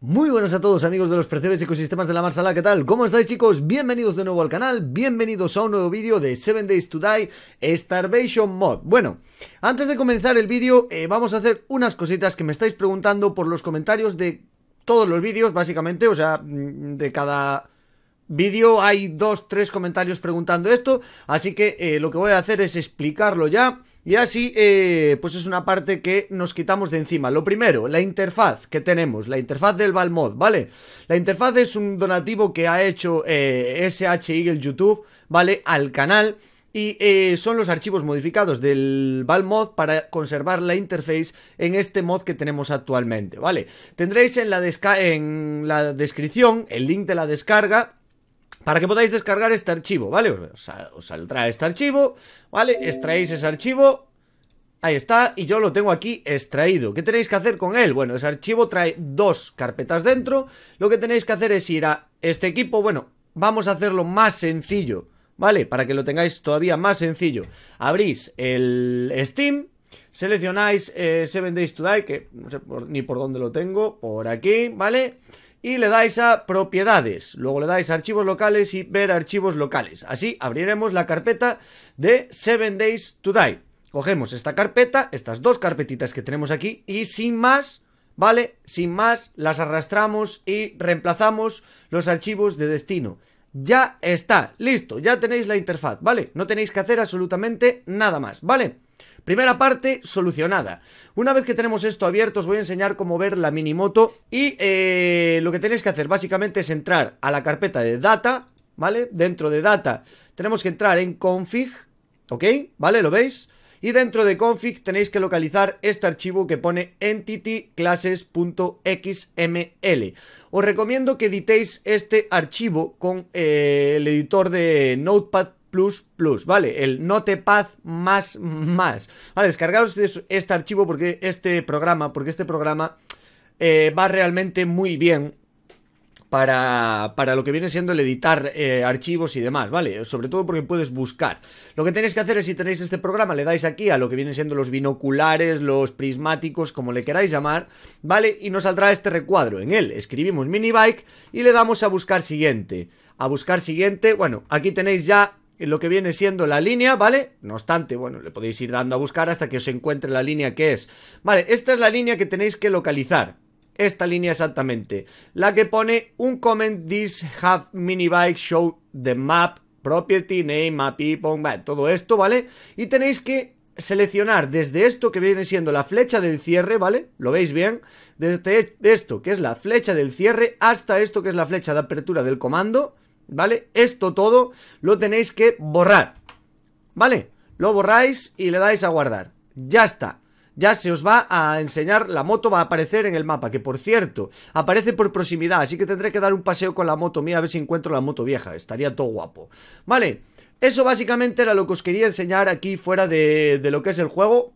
Muy buenas a todos amigos de los percebes ecosistemas de la Marsala, ¿qué tal? ¿Cómo estáis chicos? Bienvenidos de nuevo al canal, bienvenidos a un nuevo vídeo de 7 Days to Die Starvation Mod. Bueno, antes de comenzar el vídeo eh, vamos a hacer unas cositas que me estáis preguntando por los comentarios de todos los vídeos básicamente, o sea, mm, de cada vídeo hay dos, tres comentarios preguntando esto, así que eh, lo que voy a hacer es explicarlo ya. Y así, eh, pues es una parte que nos quitamos de encima. Lo primero, la interfaz que tenemos, la interfaz del Valmod, ¿vale? La interfaz es un donativo que ha hecho SH eh, Eagle el YouTube, ¿vale? Al canal. Y son los archivos modificados del Valmod para conservar la interface en este mod que tenemos actualmente, ¿vale? Tendréis en la, en la descripción el link de la descarga para que podáis descargar este archivo, ¿vale? Os, saldrá este archivo, ¿vale? Extraéis ese archivo, Ahí está, y yo lo tengo aquí extraído. ¿Qué tenéis que hacer con él? Bueno, ese archivo trae dos carpetas dentro. Lo que tenéis que hacer es ir a este equipo. Bueno, vamos a hacerlo más sencillo, ¿vale? Para que lo tengáis todavía más sencillo. Abrís el Steam, seleccionáis eh, Seven Days to Die, que no sé ni por dónde lo tengo, por aquí, ¿vale? vale y le dais a propiedades, luego le dais a archivos locales y ver archivos locales. Así abriremos la carpeta de 7 Days to Die. Cogemos esta carpeta, estas dos carpetitas que tenemos aquí y sin más, ¿vale? Sin más, las arrastramos y reemplazamos los archivos de destino. Ya está, listo, ya tenéis la interfaz, ¿vale? No tenéis que hacer absolutamente nada más, ¿vale? Primera parte solucionada. Una vez que tenemos esto abierto, os voy a enseñar cómo ver la minimoto. Y eh, lo que tenéis que hacer básicamente es entrar a la carpeta de data, ¿vale? Dentro de data tenemos que entrar en config, ¿ok? ¿Vale? ¿Lo veis? Y dentro de config tenéis que localizar este archivo que pone entityclasses.xml. Os recomiendo que editéis este archivo con eh, el editor de Notepad++, plus plus, ¿vale? El notepad más más. Vale, descargaros este archivo porque este programa, porque este programa eh, va realmente muy bien para, lo que viene siendo el editar eh, archivos y demás, ¿vale? Sobre todo porque puedes buscar. Lo que tenéis que hacer es, si tenéis este programa, le dais aquí a lo que vienen siendo los binoculares, los prismáticos, como le queráis llamar, ¿vale? Y nos saldrá este recuadro. En él escribimos minibike y le damos a buscar siguiente. A buscar siguiente, bueno, aquí tenéis ya en lo que viene siendo la línea, ¿vale? No obstante, bueno, le podéis ir dando a buscar hasta que os encuentre la línea que es. Vale, esta es la línea que tenéis que localizar. Esta línea exactamente. La que pone un comment this have minibike, show the map property name map vale, todo esto, ¿vale? Y tenéis que seleccionar desde esto que viene siendo la flecha del cierre, ¿vale? ¿Lo veis bien? Desde esto que es la flecha del cierre hasta esto que es la flecha de apertura del comando ¿vale? Esto todo lo tenéis que borrar, ¿vale? Lo borráis y le dais a guardar. Ya está. Ya se os va a enseñar, la moto va a aparecer en el mapa, que por cierto, aparece por proximidad, así que tendré que dar un paseo con la moto mía a ver si encuentro la moto vieja, estaría todo guapo. Vale, eso básicamente era lo que os quería enseñar aquí fuera de, lo que es el juego,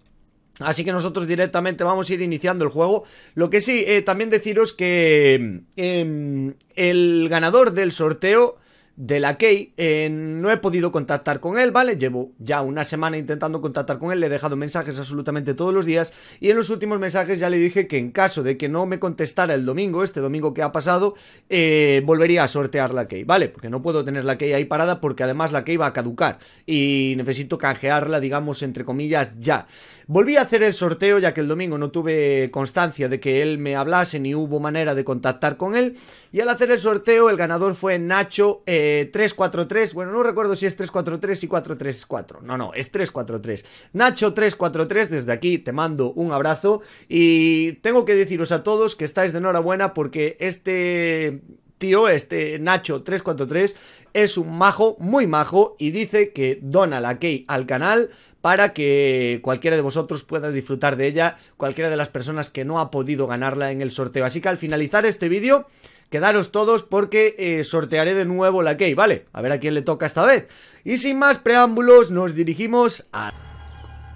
Así que nosotros directamente vamos a ir iniciando el juego. Lo que sí, eh, también deciros que em, el ganador del sorteo de la Key. Eh, no he podido contactar con él, ¿vale? Llevo ya una semana intentando contactar con él, le he dejado mensajes absolutamente todos los días y en los últimos mensajes ya le dije que en caso de que no me contestara el domingo, este domingo que ha pasado, eh, volvería a sortear la Key, ¿vale? Porque no puedo tener la Key ahí parada porque además la Key va a caducar y necesito canjearla, digamos, entre comillas, ya. Volví a hacer el sorteo ya que el domingo no tuve constancia de que él me hablase ni hubo manera de contactar con él y al hacer el sorteo el ganador fue Nacho... Eh, 343, eh, Bueno, no recuerdo si es 343 y 434. No, no, es 343. Nacho 3-4-3. Nacho343, desde aquí te mando un abrazo. Y tengo que deciros a todos que estáis de enhorabuena porque este tío, este Nacho 343, es un majo, muy majo, y dice que dona la key al canal para que cualquiera de vosotros pueda disfrutar de ella, cualquiera de las personas que no ha podido ganarla en el sorteo. Así que al finalizar este vídeo... Quedaros todos porque eh, sortearé de nuevo la key, ¿vale? A ver a quién le toca esta vez. Y sin más preámbulos, nos dirigimos a...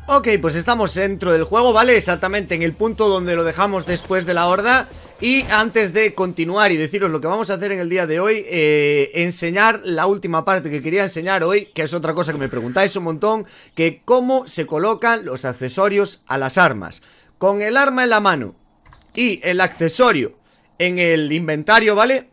Ok, pues estamos dentro del juego, ¿vale? Exactamente en el punto donde lo dejamos después de la horda Y antes de continuar y deciros lo que vamos a hacer en el día de hoy eh, Enseñar la última parte que quería enseñar hoy Que es otra cosa que me preguntáis un montón Que cómo se colocan los accesorios a las armas Con el arma en la mano y el accesorio en el inventario, ¿vale?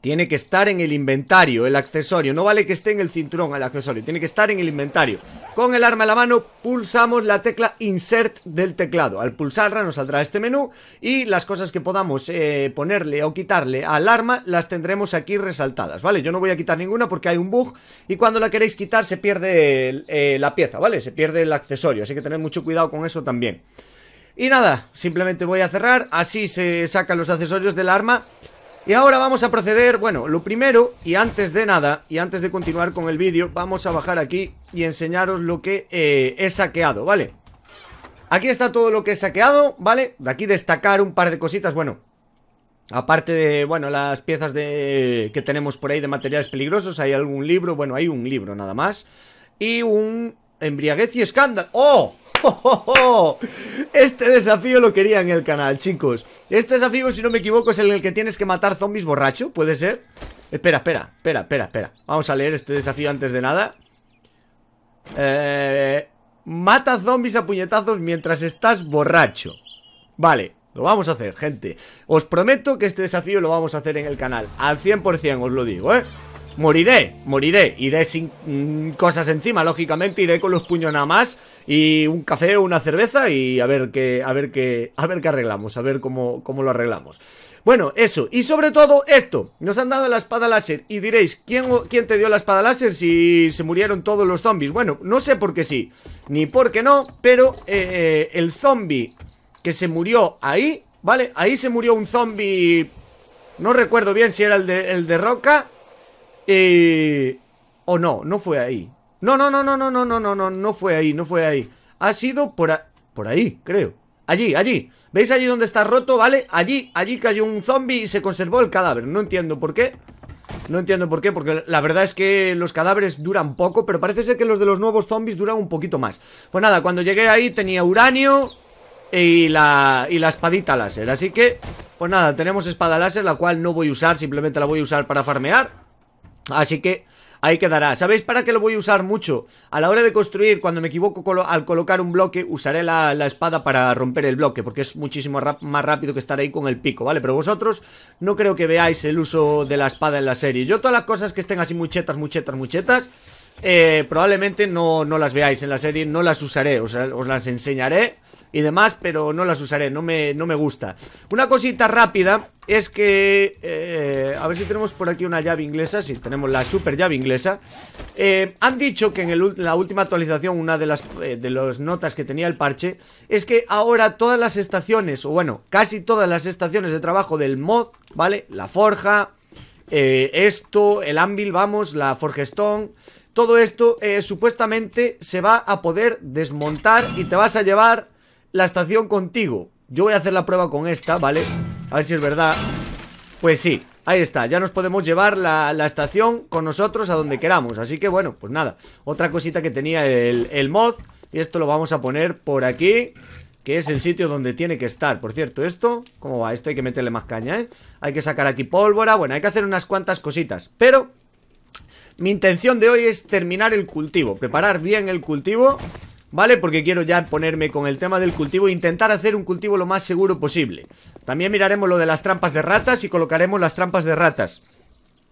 Tiene que estar en el inventario, el accesorio No vale que esté en el cinturón el accesorio Tiene que estar en el inventario Con el arma a la mano pulsamos la tecla insert del teclado Al pulsarla nos saldrá este menú Y las cosas que podamos eh, ponerle o quitarle al arma Las tendremos aquí resaltadas, ¿vale? Yo no voy a quitar ninguna porque hay un bug Y cuando la queréis quitar se pierde eh, la pieza, ¿vale? Se pierde el accesorio Así que tened mucho cuidado con eso también y nada, simplemente voy a cerrar, así se sacan los accesorios del arma y ahora vamos a proceder, bueno, lo primero y antes de nada, y antes de continuar con el vídeo, vamos a bajar aquí y enseñaros lo que eh, he saqueado, ¿vale? Aquí está todo lo que he saqueado, ¿vale? De aquí destacar un par de cositas, bueno, aparte de, bueno, las piezas de que tenemos por ahí de materiales peligrosos, hay algún libro, bueno, hay un libro nada más, y un embriaguez y escándalo, ¡oh! Este desafío lo quería en el canal, chicos Este desafío, si no me equivoco, es en el que tienes que matar zombies borracho ¿Puede ser? Espera, espera, espera, espera, espera Vamos a leer este desafío antes de nada eh, Mata zombies a puñetazos mientras estás borracho Vale, lo vamos a hacer, gente Os prometo que este desafío lo vamos a hacer en el canal Al 100% os lo digo, ¿eh? Moriré, moriré. Iré sin mm, cosas encima, lógicamente. Iré con los puños nada más. Y un café o una cerveza. Y a ver qué, a ver qué, a ver qué arreglamos. A ver cómo, cómo lo arreglamos. Bueno, eso. Y sobre todo esto. Nos han dado la espada láser. Y diréis, ¿quién, ¿quién te dio la espada láser si se murieron todos los zombies? Bueno, no sé por qué sí. Ni por qué no. Pero eh, eh, el zombie que se murió ahí, ¿vale? Ahí se murió un zombie... No recuerdo bien si era el el de roca eh, o no, no fue ahí. No, no, no, no, no, no, no, no, no, no fue ahí, no fue ahí. Ha sido por, por ahí, creo. Allí, allí. ¿Veis allí donde está roto, vale? Allí, allí cayó un zombie y se conservó el cadáver. No entiendo por qué. No entiendo por qué, porque la verdad es que los cadáveres duran poco, pero parece ser que los de los nuevos zombies duran un poquito más. Pues nada, cuando llegué ahí tenía uranio y la, y la espadita láser. Así que, pues nada, tenemos espada láser, la cual no voy a usar, simplemente la voy a usar para farmear. Así que ahí quedará. ¿Sabéis para qué lo voy a usar mucho? A la hora de construir, cuando me equivoco al colocar un bloque, usaré la, la, espada para romper el bloque, porque es muchísimo más rápido que estar ahí con el pico, ¿vale? Pero vosotros no creo que veáis el uso de la espada en la serie. Yo todas las cosas que estén así muchetas, muchetas, muchetas... Eh, probablemente no, las veáis en la serie, no las usaré, os, las enseñaré y demás, pero no las usaré, no me, no me gusta. Una cosita rápida es que, eh, a ver si tenemos por aquí una llave inglesa, si tenemos la super llave inglesa. Eh, han dicho que en la última actualización, una de las, de las notas que tenía el parche, es que ahora todas las estaciones, o bueno, casi todas las estaciones de trabajo del mod, ¿vale? La forja, esto, el anvil, vamos, la forgestón todo esto eh, supuestamente se va a poder desmontar y te vas a llevar la estación contigo. Yo voy a hacer la prueba con esta, ¿vale? A ver si es verdad. Pues sí, ahí está, ya nos podemos llevar la, estación con nosotros a donde queramos. Así que bueno, pues nada, otra cosita que tenía el, el mod. Y esto lo vamos a poner por aquí que es el sitio donde tiene que estar. Por cierto, esto, ¿cómo va? Esto hay que meterle más caña, ¿eh? Hay que sacar aquí pólvora, bueno, hay que hacer unas cuantas cositas. Pero mi intención de hoy es terminar el cultivo Preparar bien el cultivo ¿Vale? Porque quiero ya ponerme con el tema del cultivo e intentar hacer un cultivo lo más seguro posible También miraremos lo de las trampas de ratas y colocaremos las trampas de ratas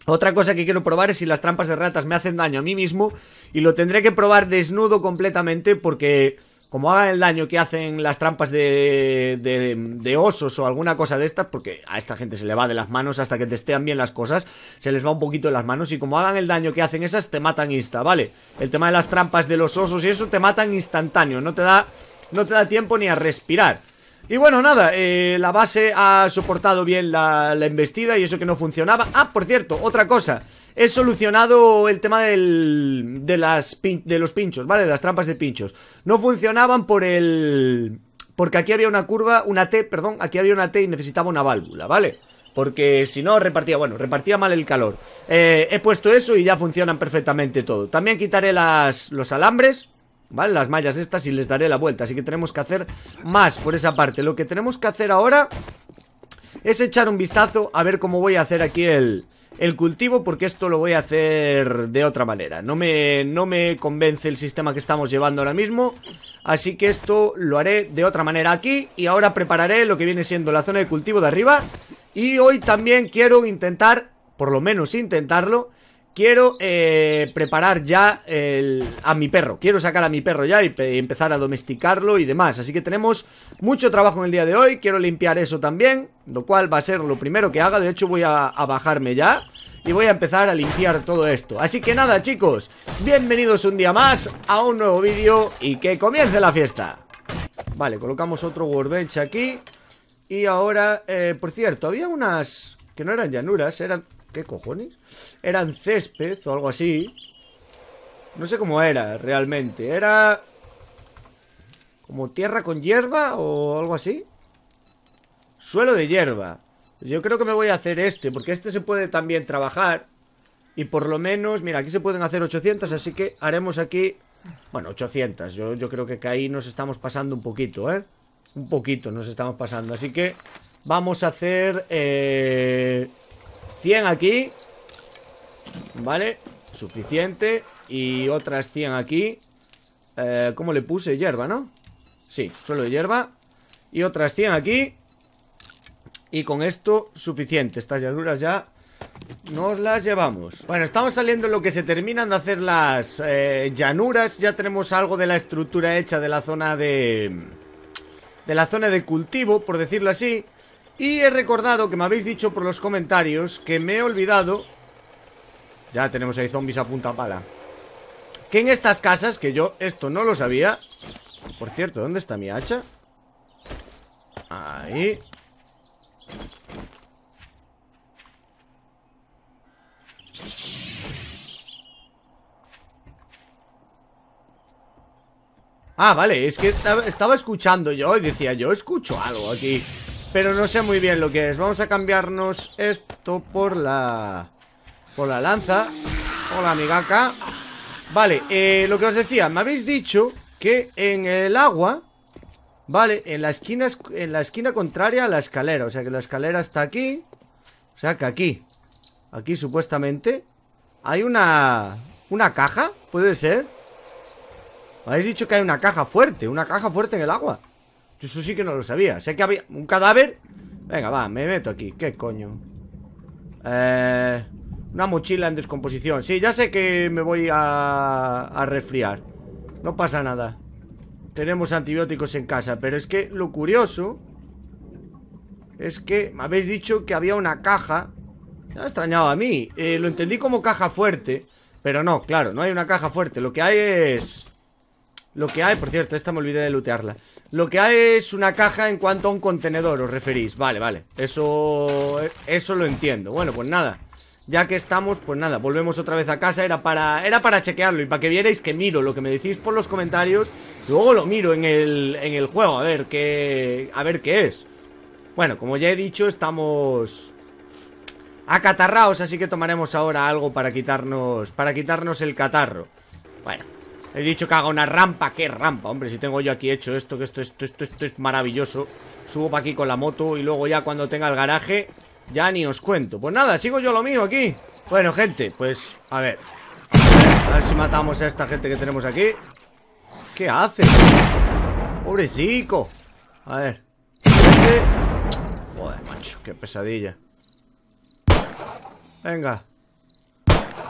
otra cosa que quiero probar es si las trampas de ratas me hacen daño a mí mismo y lo tendré que probar desnudo completamente porque como hagan el daño que hacen las trampas de, de, de, osos o alguna cosa de estas, porque a esta gente se le va de las manos hasta que testean bien las cosas, se les va un poquito de las manos y como hagan el daño que hacen esas, te matan insta, ¿vale? El tema de las trampas de los osos y eso te matan instantáneo, no te da, no te da tiempo ni a respirar. Y bueno, nada, eh, la base ha soportado bien la, embestida y eso que no funcionaba. Ah, por cierto, otra cosa. He solucionado el tema del, de, las de los pinchos, ¿vale? De las trampas de pinchos. No funcionaban por el... Porque aquí había una curva, una T, perdón, aquí había una T y necesitaba una válvula, ¿vale? Porque si no, repartía, bueno, repartía mal el calor. Eh, he puesto eso y ya funcionan perfectamente todo. También quitaré las, los alambres ¿Vale? Las mallas estas y les daré la vuelta Así que tenemos que hacer más por esa parte Lo que tenemos que hacer ahora Es echar un vistazo a ver cómo voy a hacer aquí el, cultivo Porque esto lo voy a hacer de otra manera no me, no me convence el sistema que estamos llevando ahora mismo Así que esto lo haré de otra manera aquí Y ahora prepararé lo que viene siendo la zona de cultivo de arriba Y hoy también quiero intentar, por lo menos intentarlo Quiero eh, preparar ya a mi perro. Quiero sacar a mi perro ya y, empezar a domesticarlo y demás. Así que tenemos mucho trabajo en el día de hoy. Quiero limpiar eso también, lo cual va a ser lo primero que haga. De hecho, voy a, bajarme ya y voy a empezar a limpiar todo esto. Así que nada, chicos, bienvenidos un día más a un nuevo vídeo y que comience la fiesta. Vale, colocamos otro workbench aquí. Y ahora, eh, por cierto, había unas que no eran llanuras, eran ¿Qué cojones? Eran césped o algo así. No sé cómo era realmente. Era... Como tierra con hierba o algo así. Suelo de hierba. Yo creo que me voy a hacer este, porque este se puede también trabajar. Y por lo menos, mira, aquí se pueden hacer 800, así que haremos aquí... Bueno, 800. Yo, creo que, que ahí nos estamos pasando un poquito, ¿eh? Un poquito nos estamos pasando. Así que vamos a hacer... Eh, 100 aquí Vale, suficiente Y otras 100 aquí eh, ¿Cómo le puse? Hierba, ¿no? Sí, suelo de hierba Y otras 100 aquí Y con esto, suficiente Estas llanuras ya nos las llevamos Bueno, estamos saliendo lo que se terminan de hacer las eh, llanuras Ya tenemos algo de la estructura hecha de la zona de... De la zona de cultivo, por decirlo así y he recordado que me habéis dicho por los comentarios que me he olvidado... Ya tenemos ahí zombies a punta pala. Que en estas casas, que yo esto no lo sabía... Por cierto, ¿dónde está mi hacha? Ahí. Ah, vale, es que estaba escuchando yo y decía, yo escucho algo aquí. Pero no sé muy bien lo que es Vamos a cambiarnos esto por la... Por la lanza Hola, amigaca Vale, eh, lo que os decía Me habéis dicho que en el agua Vale, en la esquina En la esquina contraria a la escalera O sea que la escalera está aquí O sea que aquí Aquí supuestamente Hay una... Una caja, puede ser Habéis dicho que hay una caja fuerte Una caja fuerte en el agua yo eso sí que no lo sabía. Sé que había un cadáver. Venga, va, me meto aquí. ¿Qué coño? Eh, una mochila en descomposición. Sí, ya sé que me voy a, a resfriar. No pasa nada. Tenemos antibióticos en casa. Pero es que lo curioso es que me habéis dicho que había una caja. Me ha extrañado a mí. Eh, lo entendí como caja fuerte. Pero no, claro, no hay una caja fuerte. Lo que hay es... Lo que hay, por cierto, esta me olvidé de lootearla Lo que hay es una caja en cuanto a un contenedor, os referís Vale, vale, eso, eso lo entiendo Bueno, pues nada ya que estamos, pues nada, volvemos otra vez a casa Era para, era para chequearlo y para que vierais que miro Lo que me decís por los comentarios Luego lo miro en el, en el juego A ver qué, a ver qué es Bueno, como ya he dicho, estamos acatarraos Así que tomaremos ahora algo para quitarnos Para quitarnos el catarro Bueno He dicho que haga una rampa, ¿qué rampa? Hombre, si tengo yo aquí hecho esto, que esto, esto, esto, es maravilloso Subo para aquí con la moto y luego ya cuando tenga el garaje Ya ni os cuento Pues nada, sigo yo lo mío aquí Bueno, gente, pues, a ver A ver si matamos a esta gente que tenemos aquí ¿Qué hace? Pobrecico A ver Joder, macho, qué pesadilla Venga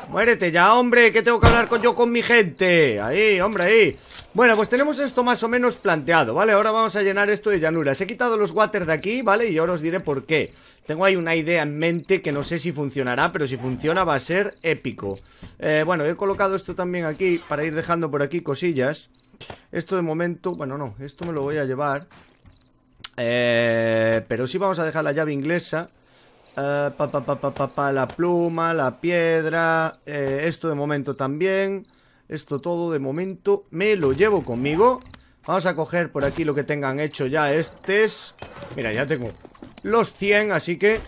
Muérete ya, hombre, que tengo que hablar con yo con mi gente Ahí, hombre, ahí Bueno, pues tenemos esto más o menos planteado, ¿vale? Ahora vamos a llenar esto de llanuras He quitado los water de aquí, ¿vale? Y ahora os diré por qué Tengo ahí una idea en mente que no sé si funcionará Pero si funciona va a ser épico eh, Bueno, he colocado esto también aquí Para ir dejando por aquí cosillas Esto de momento, bueno, no Esto me lo voy a llevar eh, Pero sí vamos a dejar la llave inglesa eh, pa, pa, la pluma, la piedra, eh, esto de momento también. Esto todo de momento me lo llevo conmigo. Vamos a coger por aquí lo que tengan hecho ya estos. Mira, ya tengo los 100, así que...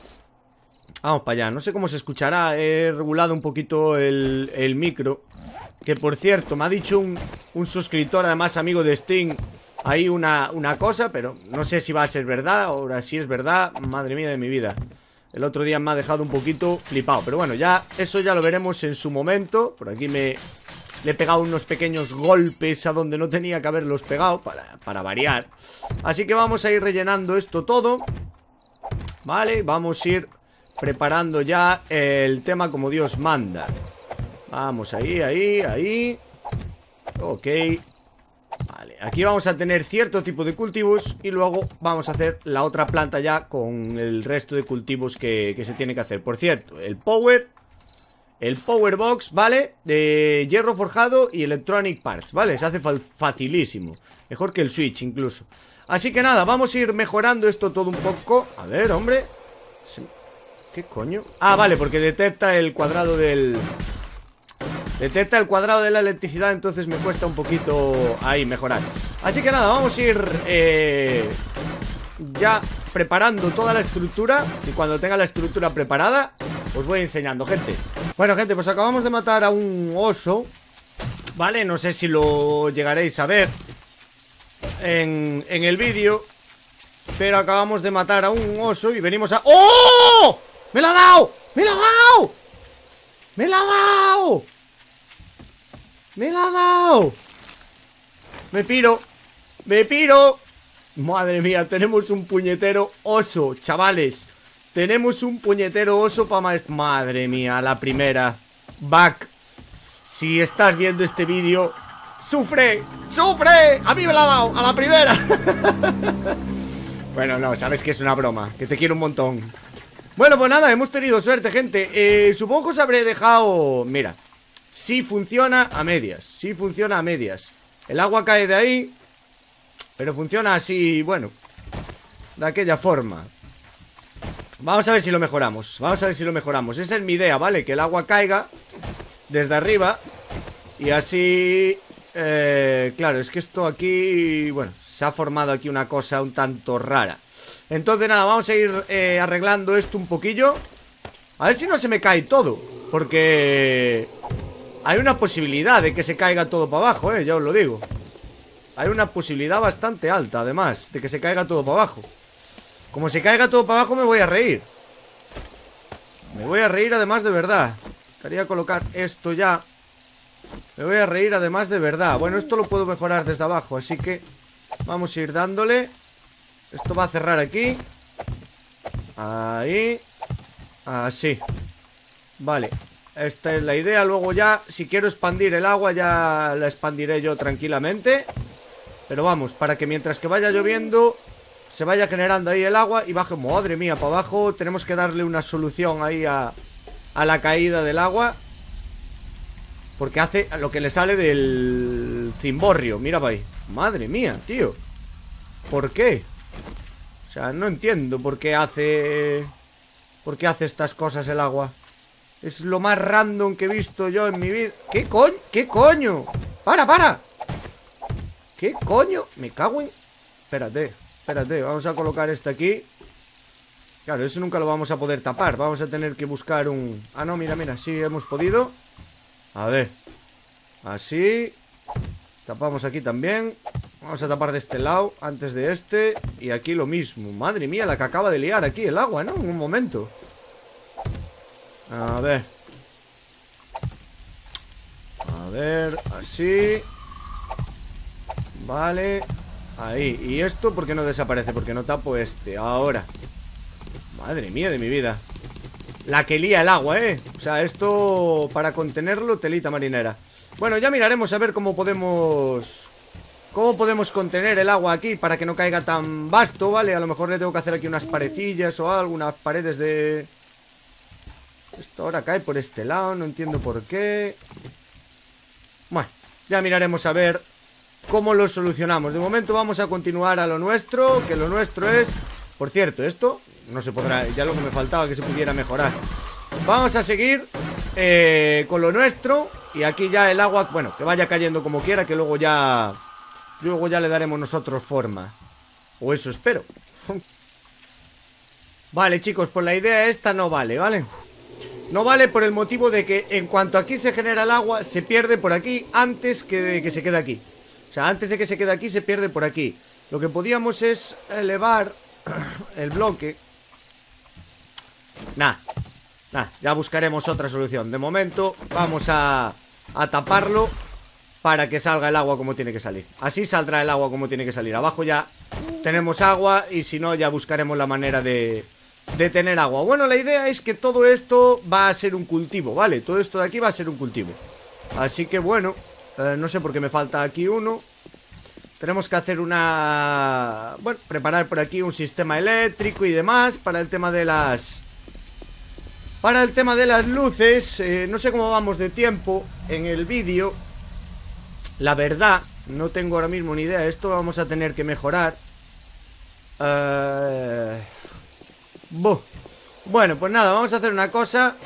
Vamos para allá. No sé cómo se escuchará. He regulado un poquito el, el micro. Que por cierto, me ha dicho un, suscriptor, además amigo de Steam, hay una, una cosa, pero no sé si va a ser verdad Ahora si es verdad. Madre mía de mi vida. El otro día me ha dejado un poquito flipado Pero bueno, ya eso ya lo veremos en su momento Por aquí me... Le he pegado unos pequeños golpes a donde no tenía que haberlos pegado para, para variar Así que vamos a ir rellenando esto todo Vale, vamos a ir preparando ya el tema como Dios manda Vamos, ahí, ahí, ahí Ok Vale, aquí vamos a tener cierto tipo de cultivos y luego vamos a hacer la otra planta ya con el resto de cultivos que, se tiene que hacer. Por cierto, el power, el power box, ¿vale? De hierro forjado y electronic parts, ¿vale? Se hace facilísimo, mejor que el switch incluso. Así que nada, vamos a ir mejorando esto todo un poco. A ver, hombre. ¿Qué coño? Ah, vale, porque detecta el cuadrado del... Detecta el cuadrado de la electricidad, entonces me cuesta un poquito ahí mejorar. Así que nada, vamos a ir eh, ya preparando toda la estructura y cuando tenga la estructura preparada os voy enseñando, gente. Bueno, gente, pues acabamos de matar a un oso, ¿vale? No sé si lo llegaréis a ver en, en el vídeo, pero acabamos de matar a un oso y venimos a... ¡Oh! ¡Me la ha dado! ¡Me la ha dado! ¡Me la ha dado! ¡Me la ha dado! ¡Me piro! ¡Me piro! Madre mía, tenemos un puñetero oso, chavales Tenemos un puñetero oso para Madre mía, la primera Back Si estás viendo este vídeo ¡Sufre! ¡Sufre! ¡A mí me la ha dado! ¡A la primera! bueno, no, sabes que es una broma Que te quiero un montón Bueno, pues nada, hemos tenido suerte, gente eh, Supongo que os habré dejado... Mira, Sí funciona a medias, sí funciona a medias El agua cae de ahí Pero funciona así, bueno De aquella forma Vamos a ver si lo mejoramos Vamos a ver si lo mejoramos Esa es mi idea, ¿vale? Que el agua caiga Desde arriba Y así... Eh, claro, es que esto aquí... Bueno, se ha formado aquí una cosa un tanto rara Entonces nada, vamos a ir eh, arreglando esto un poquillo A ver si no se me cae todo Porque... Hay una posibilidad de que se caiga todo para abajo, eh, ya os lo digo Hay una posibilidad bastante alta, además De que se caiga todo para abajo Como se caiga todo para abajo me voy a reír Me voy a reír además de verdad Quería colocar esto ya Me voy a reír además de verdad Bueno, esto lo puedo mejorar desde abajo Así que vamos a ir dándole Esto va a cerrar aquí Ahí Así Vale esta es la idea, luego ya si quiero expandir el agua ya la expandiré yo tranquilamente Pero vamos, para que mientras que vaya lloviendo se vaya generando ahí el agua y baje Madre mía, para abajo tenemos que darle una solución ahí a, la caída del agua Porque hace lo que le sale del cimborrio, mira para ahí Madre mía, tío ¿Por qué? O sea, no entiendo por qué hace... ¿Por qué hace estas cosas el agua? Es lo más random que he visto yo en mi vida ¿Qué coño? ¿Qué coño? ¡Para, para! ¿Qué coño? Me cago en... Espérate, espérate Vamos a colocar este aquí Claro, eso nunca lo vamos a poder tapar Vamos a tener que buscar un... Ah, no, mira, mira Sí, hemos podido A ver Así Tapamos aquí también Vamos a tapar de este lado Antes de este Y aquí lo mismo Madre mía, la que acaba de liar aquí el agua, ¿no? En un momento a ver. A ver, así. Vale. Ahí. ¿Y esto por qué no desaparece? Porque no tapo este. Ahora. Madre mía de mi vida. La que lía el agua, ¿eh? O sea, esto para contenerlo, telita marinera. Bueno, ya miraremos a ver cómo podemos... ¿Cómo podemos contener el agua aquí para que no caiga tan vasto, vale? A lo mejor le tengo que hacer aquí unas parecillas o algunas paredes de... Esto ahora cae por este lado, no entiendo por qué. Bueno, ya miraremos a ver cómo lo solucionamos. De momento vamos a continuar a lo nuestro, que lo nuestro es... Por cierto, esto no se podrá... Ya lo que me faltaba que se pudiera mejorar. Vamos a seguir eh, con lo nuestro. Y aquí ya el agua, bueno, que vaya cayendo como quiera, que luego ya... Luego ya le daremos nosotros forma. O eso espero. Vale, chicos, pues la idea esta no vale, ¿vale? No vale por el motivo de que en cuanto aquí se genera el agua, se pierde por aquí antes que, que se quede aquí. O sea, antes de que se quede aquí, se pierde por aquí. Lo que podíamos es elevar el bloque. Nah, nah, ya buscaremos otra solución. De momento vamos a, a taparlo para que salga el agua como tiene que salir. Así saldrá el agua como tiene que salir. Abajo ya tenemos agua y si no ya buscaremos la manera de, de tener agua Bueno, la idea es que todo esto va a ser un cultivo, ¿vale? Todo esto de aquí va a ser un cultivo Así que bueno, eh, no sé por qué me falta aquí uno Tenemos que hacer una... Bueno, preparar por aquí un sistema eléctrico y demás Para el tema de las... Para el tema de las luces eh, No sé cómo vamos de tiempo en el vídeo La verdad, no tengo ahora mismo ni idea Esto vamos a tener que mejorar Eh... Buh. Bueno, pues nada, vamos a hacer una cosa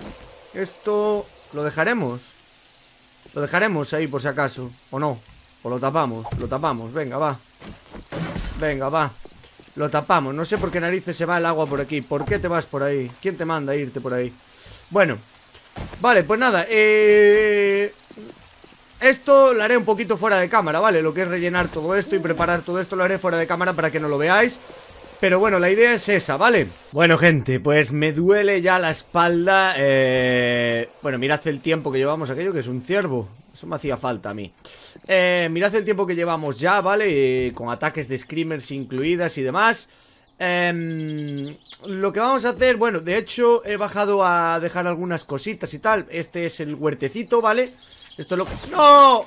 Esto lo dejaremos Lo dejaremos ahí por si acaso O no, o lo tapamos Lo tapamos, venga, va Venga, va Lo tapamos, no sé por qué narices se va el agua por aquí ¿Por qué te vas por ahí? ¿Quién te manda a irte por ahí? Bueno Vale, pues nada eh, Esto lo haré un poquito fuera de cámara, ¿vale? Lo que es rellenar todo esto y preparar todo esto Lo haré fuera de cámara para que no lo veáis pero bueno, la idea es esa, ¿vale? Bueno, gente, pues me duele ya la espalda eh, Bueno, mirad el tiempo que llevamos aquello, que es un ciervo Eso me hacía falta a mí eh, Mirad el tiempo que llevamos ya, ¿vale? Eh, con ataques de screamers incluidas y demás em, lo que vamos a hacer, bueno, de hecho he bajado a dejar algunas cositas y tal Este es el huertecito, ¿vale? Esto lo... ¡No!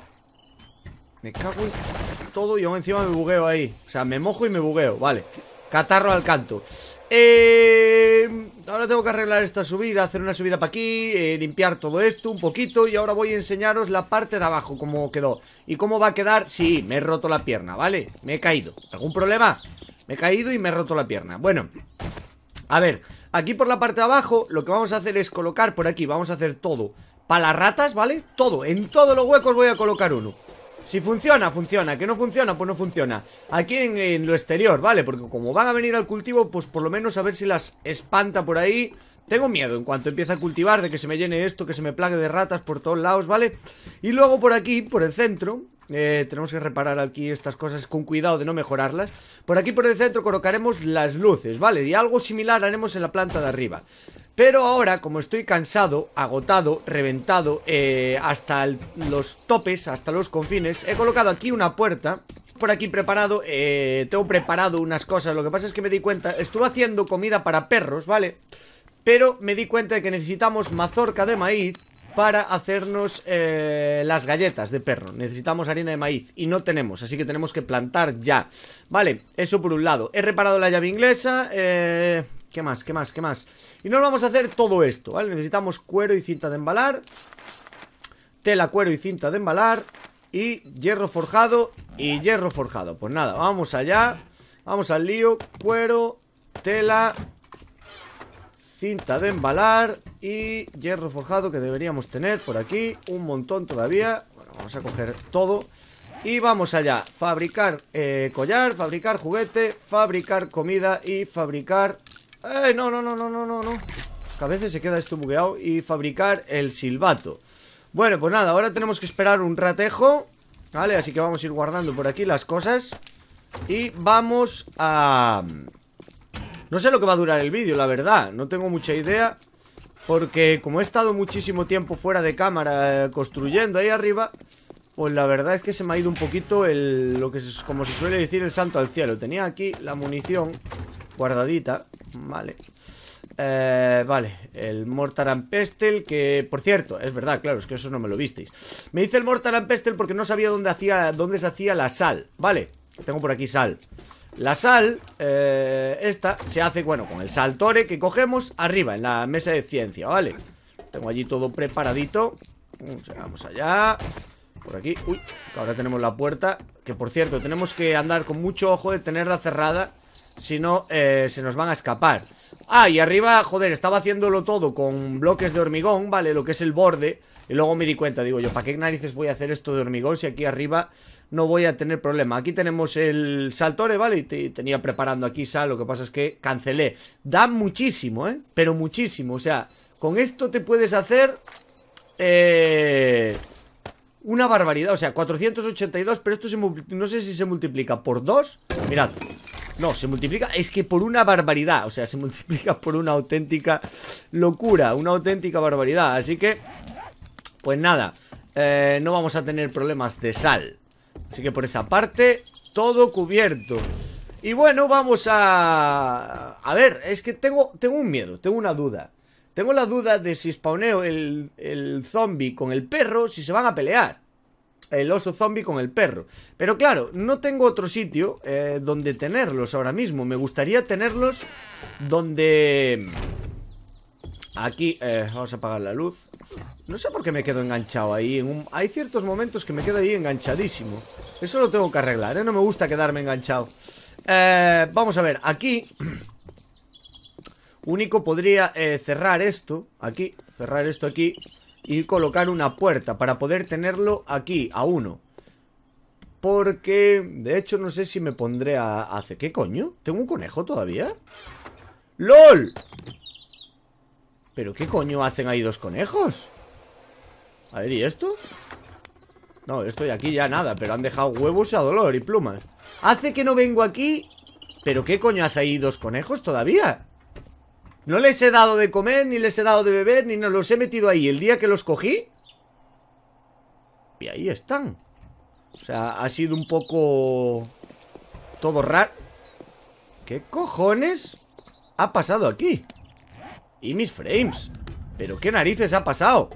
Me cago en todo y aún encima me bugueo ahí O sea, me mojo y me bugueo, vale Catarro al canto. Eh, ahora tengo que arreglar esta subida, hacer una subida para aquí, eh, limpiar todo esto un poquito y ahora voy a enseñaros la parte de abajo, cómo quedó. ¿Y cómo va a quedar? Sí, me he roto la pierna, ¿vale? Me he caído. ¿Algún problema? Me he caído y me he roto la pierna. Bueno, a ver, aquí por la parte de abajo lo que vamos a hacer es colocar por aquí, vamos a hacer todo. Para las ratas, ¿vale? Todo, en todos los huecos voy a colocar uno. Si funciona, funciona. Que no funciona, pues no funciona. Aquí en, lo exterior, ¿vale? Porque como van a venir al cultivo, pues por lo menos a ver si las espanta por ahí. Tengo miedo en cuanto empiece a cultivar de que se me llene esto, que se me plague de ratas por todos lados, ¿vale? Y luego por aquí, por el centro, eh, tenemos que reparar aquí estas cosas con cuidado de no mejorarlas Por aquí por el centro colocaremos las luces, ¿vale? Y algo similar haremos en la planta de arriba Pero ahora, como estoy cansado, agotado, reventado, eh, hasta los topes, hasta los confines He colocado aquí una puerta por aquí preparado, eh, tengo preparado unas cosas Lo que pasa es que me di cuenta, estuve haciendo comida para perros, ¿vale? vale pero me di cuenta de que necesitamos mazorca de maíz para hacernos eh, las galletas de perro. Necesitamos harina de maíz y no tenemos, así que tenemos que plantar ya. Vale, eso por un lado. He reparado la llave inglesa. Eh, ¿Qué más? ¿Qué más? ¿Qué más? Y nos vamos a hacer todo esto, ¿vale? Necesitamos cuero y cinta de embalar. Tela, cuero y cinta de embalar. Y hierro forjado y hierro forjado. Pues nada, vamos allá. Vamos al lío. Cuero, tela, Tinta de embalar y hierro forjado que deberíamos tener por aquí. Un montón todavía. Bueno, vamos a coger todo. Y vamos allá. Fabricar eh, collar, fabricar juguete, fabricar comida y fabricar... ¡Eh! No, no, no, no, no, no, no. Que a veces se queda esto bugueado. Y fabricar el silbato. Bueno, pues nada, ahora tenemos que esperar un ratejo. Vale, así que vamos a ir guardando por aquí las cosas. Y vamos a... No sé lo que va a durar el vídeo, la verdad No tengo mucha idea Porque como he estado muchísimo tiempo fuera de cámara eh, Construyendo ahí arriba Pues la verdad es que se me ha ido un poquito el, Lo que es como se suele decir El santo al cielo Tenía aquí la munición Guardadita Vale eh, vale, el Mortar and Pestel Que, por cierto, es verdad, claro, es que eso no me lo visteis Me hice el Mortar and Pestel porque no sabía dónde, hacía, dónde se hacía la sal Vale, tengo por aquí sal la sal, eh, esta, se hace, bueno, con el saltore que cogemos arriba, en la mesa de ciencia, ¿vale? Tengo allí todo preparadito. Mm, vamos allá. Por aquí. Uy, ahora tenemos la puerta. Que, por cierto, tenemos que andar con mucho ojo de tenerla cerrada si no, eh, se nos van a escapar Ah, y arriba, joder, estaba haciéndolo todo con bloques de hormigón, ¿vale? Lo que es el borde Y luego me di cuenta, digo yo, ¿para qué narices voy a hacer esto de hormigón si aquí arriba no voy a tener problema? Aquí tenemos el saltore, ¿vale? Y tenía preparando aquí sal, lo que pasa es que cancelé Da muchísimo, ¿eh? Pero muchísimo, o sea, con esto te puedes hacer... Eh... Una barbaridad, o sea, 482, pero esto se, no sé si se multiplica por 2 Mirad, no, se multiplica, es que por una barbaridad, o sea, se multiplica por una auténtica locura, una auténtica barbaridad. Así que, pues nada, eh, no vamos a tener problemas de sal. Así que por esa parte, todo cubierto. Y bueno, vamos a... A ver, es que tengo, tengo un miedo, tengo una duda. Tengo la duda de si spawneo el, el zombie con el perro, si se van a pelear el oso zombie con el perro. Pero claro, no tengo otro sitio eh, donde tenerlos ahora mismo. Me gustaría tenerlos donde... Mm, aquí, eh, vamos a apagar la luz. No sé por qué me quedo enganchado ahí. Hay ciertos momentos que me quedo ahí enganchadísimo. Eso lo tengo que arreglar, ¿eh? No me gusta quedarme enganchado. Eh, vamos a ver, aquí... Único podría cerrar esto. Aquí, cerrar esto aquí y colocar una puerta para poder tenerlo aquí, a uno. Porque, de hecho, no sé si me pondré a, ¿Qué coño? ¿Tengo un conejo todavía? ¡LOL! ¿Pero qué coño hacen ahí dos conejos? A ver, ¿y esto? No, estoy aquí ya nada Pero han dejado huevos a dolor y plumas Hace que no vengo aquí ¿Pero qué coño hace ahí dos conejos todavía? No les he dado de comer, ni les he dado de beber, ni no los he metido ahí. El día que los cogí... Y ahí están. O sea, ha sido un poco... Todo raro. ¿Qué cojones ha pasado aquí? Y mis frames. ¿Pero qué narices ha pasado?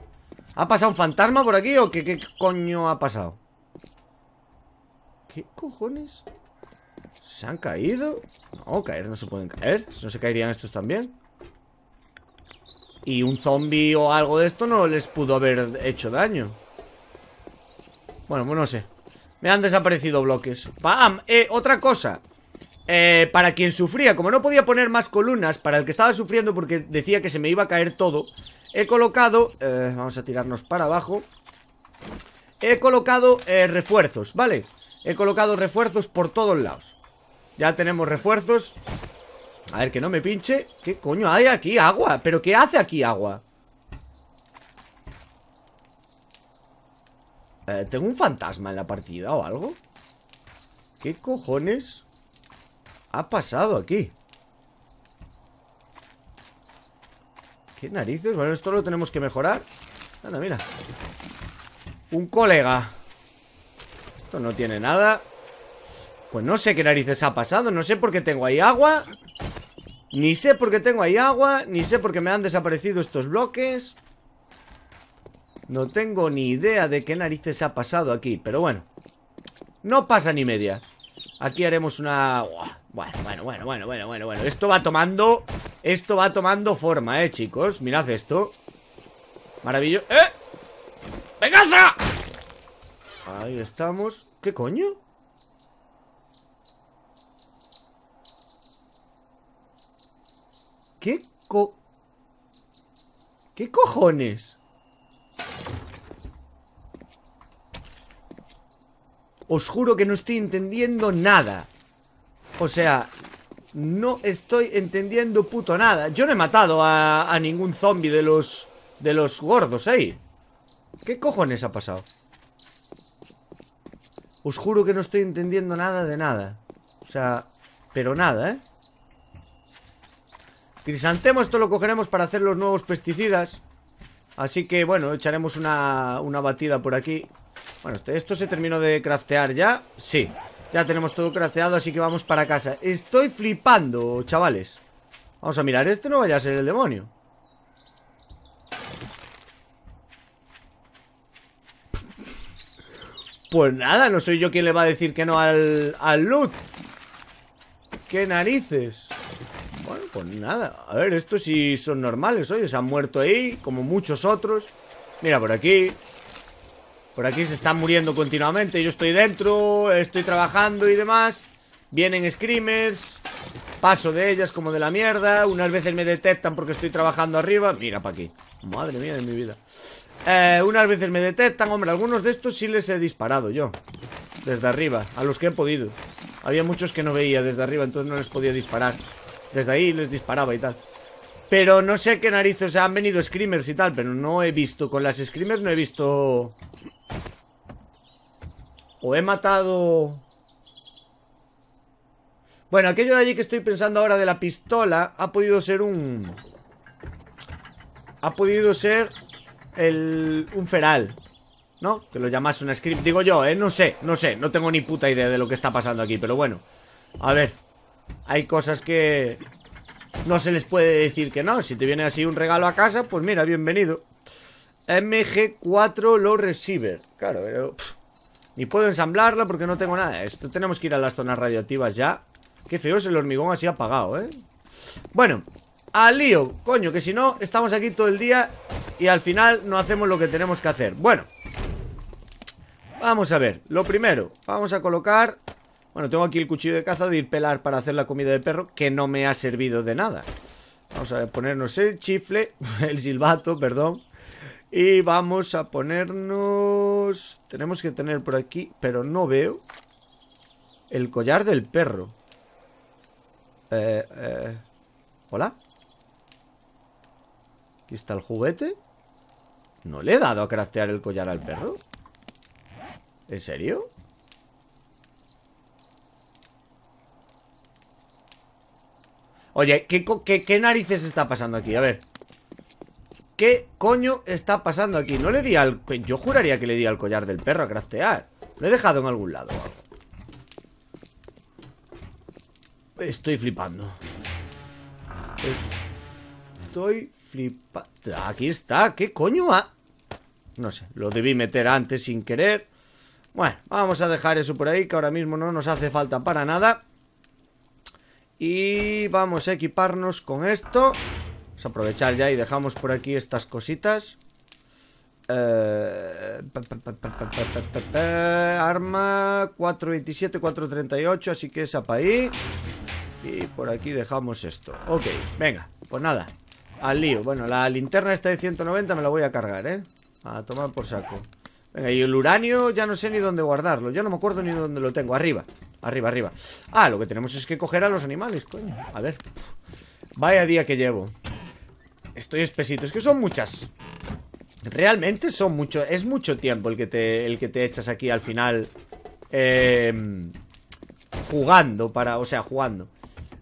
¿Ha pasado un fantasma por aquí o qué, qué coño ha pasado? ¿Qué cojones? ¿Se han caído? No, caer no se pueden caer. Si no se caerían estos también. Y un zombie o algo de esto no les pudo haber hecho daño Bueno, pues no sé Me han desaparecido bloques ¡Pam! Eh, otra cosa eh, Para quien sufría, como no podía poner más columnas Para el que estaba sufriendo porque decía que se me iba a caer todo He colocado eh, Vamos a tirarnos para abajo He colocado refuerzos, ¿vale? He colocado refuerzos por todos lados Ya tenemos refuerzos a ver, que no me pinche ¿Qué coño hay aquí? Agua ¿Pero qué hace aquí agua? Eh, ¿Tengo un fantasma en la partida o algo? ¿Qué cojones ha pasado aquí? ¿Qué narices? Bueno, esto lo tenemos que mejorar Anda, mira Un colega Esto no tiene nada Pues no sé qué narices ha pasado No sé por qué tengo ahí agua ni sé por qué tengo ahí agua Ni sé por qué me han desaparecido estos bloques No tengo ni idea de qué narices ha pasado aquí Pero bueno No pasa ni media Aquí haremos una... Bueno, bueno, bueno, bueno, bueno, bueno, Esto va tomando... Esto va tomando forma, eh, chicos Mirad esto Maravilloso ¡Eh! ¡Venganza! Ahí estamos ¿Qué coño? ¿Qué co... ¿Qué cojones? Os juro que no estoy entendiendo nada O sea, no estoy entendiendo puto nada Yo no he matado a, ningún zombie de los, de los gordos ahí ¿eh? ¿Qué cojones ha pasado? Os juro que no estoy entendiendo nada de nada O sea, pero nada, ¿eh? Grisantemos, esto lo cogeremos para hacer los nuevos pesticidas. Así que, bueno, echaremos una, batida por aquí. Bueno, este, esto, se terminó de craftear ya. Sí, ya tenemos todo crafteado, así que vamos para casa. Estoy flipando, chavales. Vamos a mirar, este no vaya a ser el demonio. Pues nada, no soy yo quien le va a decir que no al, al loot. ¡Qué narices! Pues nada, a ver, estos sí son normales, oye, se han muerto ahí, como muchos otros Mira, por aquí Por aquí se están muriendo continuamente Yo estoy dentro, estoy trabajando y demás Vienen screamers Paso de ellas como de la mierda Unas veces me detectan porque estoy trabajando arriba Mira para aquí, madre mía de mi vida eh, Unas veces me detectan Hombre, algunos de estos sí les he disparado yo Desde arriba, a los que he podido Había muchos que no veía desde arriba Entonces no les podía disparar desde ahí les disparaba y tal Pero no sé qué narices, o sea, han venido screamers y tal Pero no he visto, con las screamers no he visto O he matado Bueno, aquello de allí que estoy pensando ahora de la pistola Ha podido ser un... Ha podido ser el... un feral ¿No? Que lo llamas una script Digo yo, ¿eh? No sé, no sé No tengo ni puta idea de lo que está pasando aquí Pero bueno A ver hay cosas que no se les puede decir que no. Si te viene así un regalo a casa, pues mira, bienvenido. MG4 lo Receiver. Claro, pero... ni puedo ensamblarla porque no tengo nada. Esto tenemos que ir a las zonas radioactivas ya. Qué feo es el hormigón así apagado, ¿eh? Bueno, al lío. Coño, que si no, estamos aquí todo el día y al final no hacemos lo que tenemos que hacer. Bueno. Vamos a ver. Lo primero, vamos a colocar bueno, tengo aquí el cuchillo de caza de ir pelar para hacer la comida de perro, que no me ha servido de nada. Vamos a ponernos el chifle, el silbato, perdón. Y vamos a ponernos... Tenemos que tener por aquí, pero no veo... El collar del perro. Eh, eh, ¿Hola? Aquí está el juguete. ¿No le he dado a craftear el collar al perro? ¿En serio? Oye, ¿qué, narices está pasando aquí? A ver ¿Qué coño está pasando aquí? No le di al... Yo juraría que le di al collar del perro a craftear Lo he dejado en algún lado Estoy flipando Estoy flipando Aquí está, ¿qué coño ha...? No sé, lo debí meter antes sin querer Bueno, vamos a dejar eso por ahí Que ahora mismo no nos hace falta para nada y vamos a equiparnos con esto Vamos a aprovechar ya y dejamos por aquí estas cositas Arma 427, 438 Así que esa para ahí Y por aquí dejamos esto Ok, venga, pues nada Al lío, bueno, la linterna está de 190 me la voy a cargar, eh A tomar por saco Venga, y el uranio ya no sé ni dónde guardarlo yo no me acuerdo ni dónde lo tengo, arriba Arriba, arriba Ah, lo que tenemos es que coger a los animales, coño A ver Vaya día que llevo Estoy espesito, es que son muchas Realmente son mucho Es mucho tiempo el que te, el que te echas aquí al final eh, Jugando para, o sea, jugando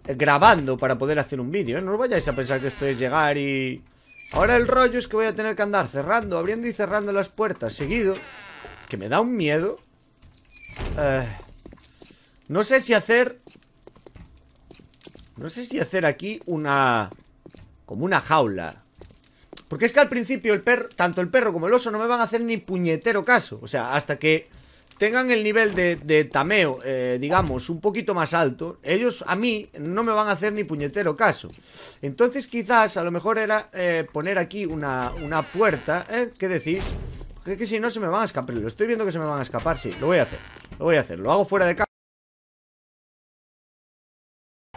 Grabando para poder hacer un vídeo, ¿eh? No os vayáis a pensar que esto es llegar y... Ahora el rollo es que voy a tener que andar cerrando, abriendo y cerrando las puertas seguido Que me da un miedo Eh... No sé si hacer... No sé si hacer aquí una... Como una jaula Porque es que al principio el perro, tanto el perro como el oso No me van a hacer ni puñetero caso O sea, hasta que tengan el nivel de, tameo eh, Digamos, un poquito más alto Ellos a mí no me van a hacer ni puñetero caso Entonces quizás a lo mejor era eh, poner aquí una, puerta ¿eh? ¿Qué decís? Que, que si no se me van a escapar Lo estoy viendo que se me van a escapar, sí Lo voy a hacer, lo voy a hacer Lo hago fuera de casa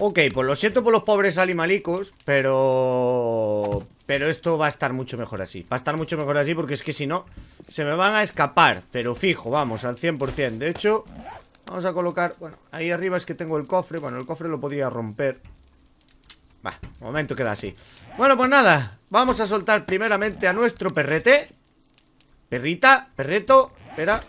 Ok, pues lo siento por los pobres animalicos, pero... Pero esto va a estar mucho mejor así. Va a estar mucho mejor así porque es que si no, se me van a escapar. Pero fijo, vamos, al 100%. De hecho, vamos a colocar... Bueno, ahí arriba es que tengo el cofre. Bueno, el cofre lo podía romper. Va, momento queda así. Bueno, pues nada, vamos a soltar primeramente a nuestro perrete. Perrita, perreto, espera,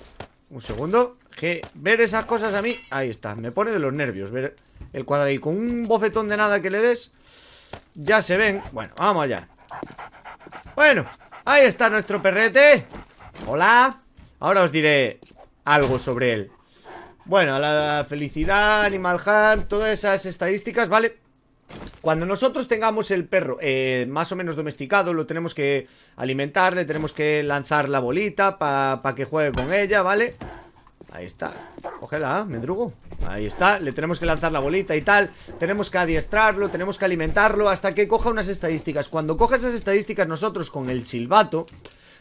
un segundo. Que ver esas cosas a mí... Ahí está, me pone de los nervios ver el y Con un bofetón de nada que le des, ya se ven. Bueno, vamos allá. Bueno, ahí está nuestro perrete. Hola. Ahora os diré algo sobre él. Bueno, la felicidad, Animal Hunt, todas esas estadísticas, ¿vale? Cuando nosotros tengamos el perro eh, más o menos domesticado, lo tenemos que alimentar, le tenemos que lanzar la bolita para que juegue con ella, ¿vale? vale Ahí está, cógela, mendrugo Ahí está, le tenemos que lanzar la bolita y tal Tenemos que adiestrarlo, tenemos que alimentarlo Hasta que coja unas estadísticas Cuando coja esas estadísticas nosotros con el silbato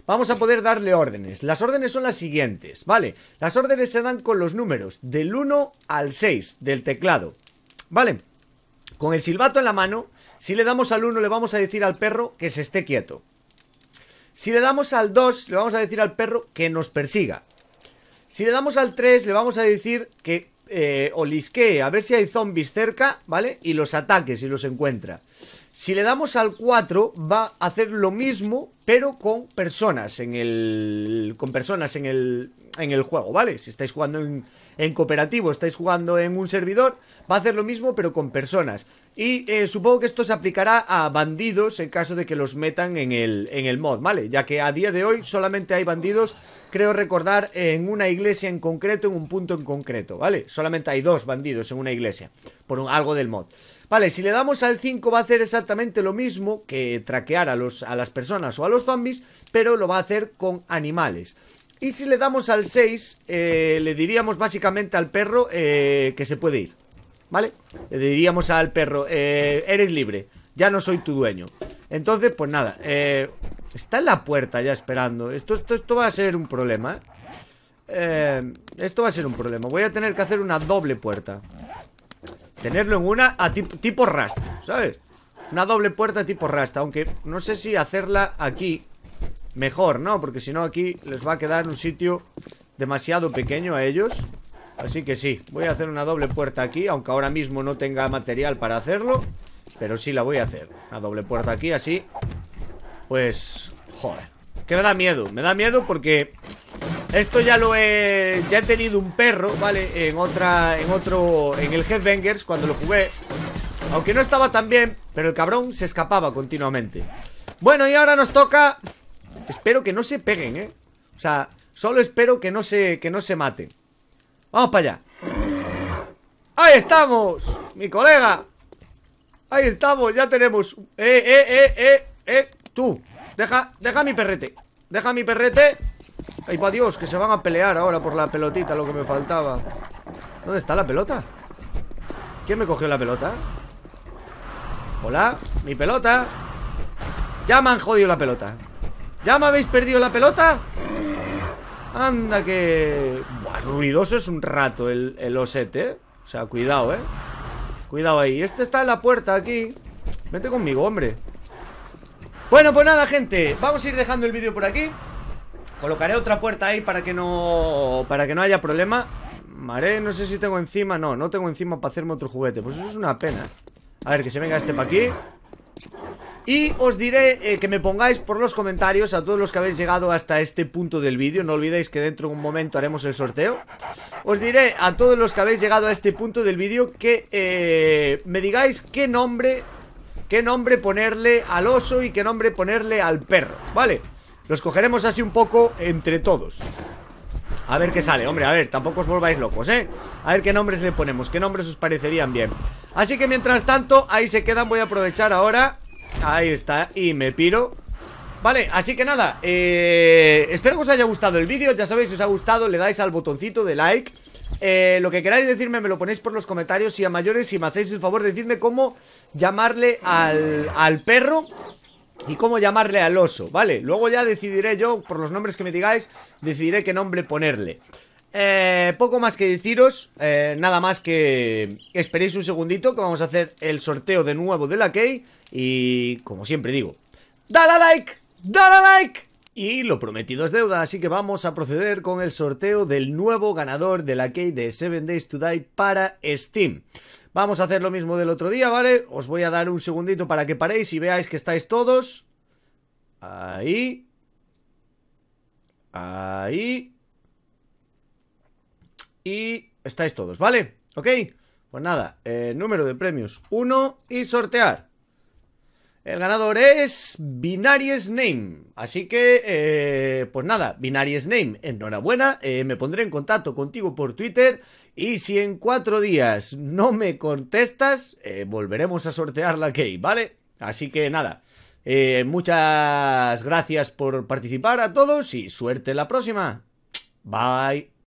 Vamos a poder darle órdenes Las órdenes son las siguientes, ¿vale? Las órdenes se dan con los números Del 1 al 6 del teclado ¿Vale? Con el silbato en la mano Si le damos al 1 le vamos a decir al perro que se esté quieto Si le damos al 2 le vamos a decir al perro que nos persiga si le damos al 3, le vamos a decir que eh, olisquee, a ver si hay zombies cerca, ¿vale? Y los ataque si los encuentra. Si le damos al 4, va a hacer lo mismo, pero con personas en el. Con personas en el. En el juego, ¿vale? Si estáis jugando en, cooperativo, estáis jugando en un servidor, va a hacer lo mismo, pero con personas. Y eh, supongo que esto se aplicará a bandidos en caso de que los metan en el, en el mod, ¿vale? Ya que a día de hoy solamente hay bandidos, creo recordar, en una iglesia en concreto, en un punto en concreto, ¿vale? Solamente hay dos bandidos en una iglesia, por algo del mod. Vale, si le damos al 5 va a hacer exactamente lo mismo que traquear a, los, a las personas o a los zombies, pero lo va a hacer con animales. Y si le damos al 6, eh, le diríamos básicamente al perro eh, que se puede ir, ¿vale? Le diríamos al perro, eh, eres libre, ya no soy tu dueño. Entonces, pues nada, está en la puerta ya esperando. Esto, esto, esto va a ser un problema, Esto va a ser un problema. Voy a tener que hacer una doble puerta. Tenerlo en una a tipo, tipo ¿sabes? Una doble puerta tipo rasta Aunque no sé si hacerla aquí Mejor, ¿no? Porque si no aquí les va a quedar un sitio demasiado pequeño a ellos Así que sí, voy a hacer una doble puerta aquí Aunque ahora mismo no tenga material para hacerlo Pero sí la voy a hacer Una doble puerta aquí, así Pues... Joder Que me da miedo, me da miedo porque esto ya lo he... Ya he tenido un perro, ¿vale? En otra... En otro... En el Headbangers cuando lo jugué Aunque no estaba tan bien Pero el cabrón se escapaba continuamente Bueno, y ahora nos toca... Espero que no se peguen, ¿eh? O sea, solo espero que no se... Que no se maten Vamos para allá ¡Ahí estamos! ¡Mi colega! ¡Ahí estamos! Ya tenemos... ¡Eh, eh, eh, eh! ¡Eh! ¡Tú! Deja, deja mi perrete Deja mi perrete ¡Ay, pa' Dios! Que se van a pelear ahora por la pelotita, lo que me faltaba. ¿Dónde está la pelota? ¿Quién me cogió la pelota? Hola, mi pelota Ya me han jodido la pelota ¿Ya me habéis perdido la pelota? Anda que... Buah, ruidoso es un rato el, el osete ¿eh? O sea, cuidado, ¿eh? Cuidado ahí Este está en la puerta aquí Vete conmigo, hombre Bueno, pues nada, gente Vamos a ir dejando el vídeo por aquí Colocaré otra puerta ahí para que no para que no haya problema. maré no sé si tengo encima. No, no tengo encima para hacerme otro juguete. Pues eso es una pena. A ver, que se venga este para aquí. Y os diré eh, que me pongáis por los comentarios a todos los que habéis llegado hasta este punto del vídeo. No olvidéis que dentro de un momento haremos el sorteo. Os diré a todos los que habéis llegado a este punto del vídeo que eh, me digáis qué nombre, qué nombre ponerle al oso y qué nombre ponerle al perro, ¿vale? vale los cogeremos así un poco entre todos A ver qué sale, hombre, a ver, tampoco os volváis locos, ¿eh? A ver qué nombres le ponemos, qué nombres os parecerían bien Así que mientras tanto, ahí se quedan, voy a aprovechar ahora Ahí está, y me piro Vale, así que nada, eh, espero que os haya gustado el vídeo, ya sabéis, si os ha gustado le dais al botoncito de like eh, Lo que queráis decirme me lo ponéis por los comentarios y a mayores si me hacéis el favor Decidme cómo llamarle al, al perro y cómo llamarle al oso, ¿vale? Luego ya decidiré yo, por los nombres que me digáis, decidiré qué nombre ponerle. Eh, poco más que deciros, eh, nada más que esperéis un segundito que vamos a hacer el sorteo de nuevo de la Key y como siempre digo, dale a like, dale a like y lo prometido es deuda, así que vamos a proceder con el sorteo del nuevo ganador de la Key de 7 Days to Die para Steam. Vamos a hacer lo mismo del otro día, ¿vale? Os voy a dar un segundito para que paréis y veáis que estáis todos. Ahí. Ahí. Y estáis todos, ¿vale? ¿Ok? Pues nada, eh, número de premios 1 y sortear. El ganador es Binaries Name. Así que, eh, pues nada, Binaries Name, enhorabuena. Eh, me pondré en contacto contigo por Twitter. Y si en cuatro días no me contestas, eh, volveremos a sortear la key, ¿vale? Así que nada, muchas gracias por participar a todos y suerte la próxima. Bye.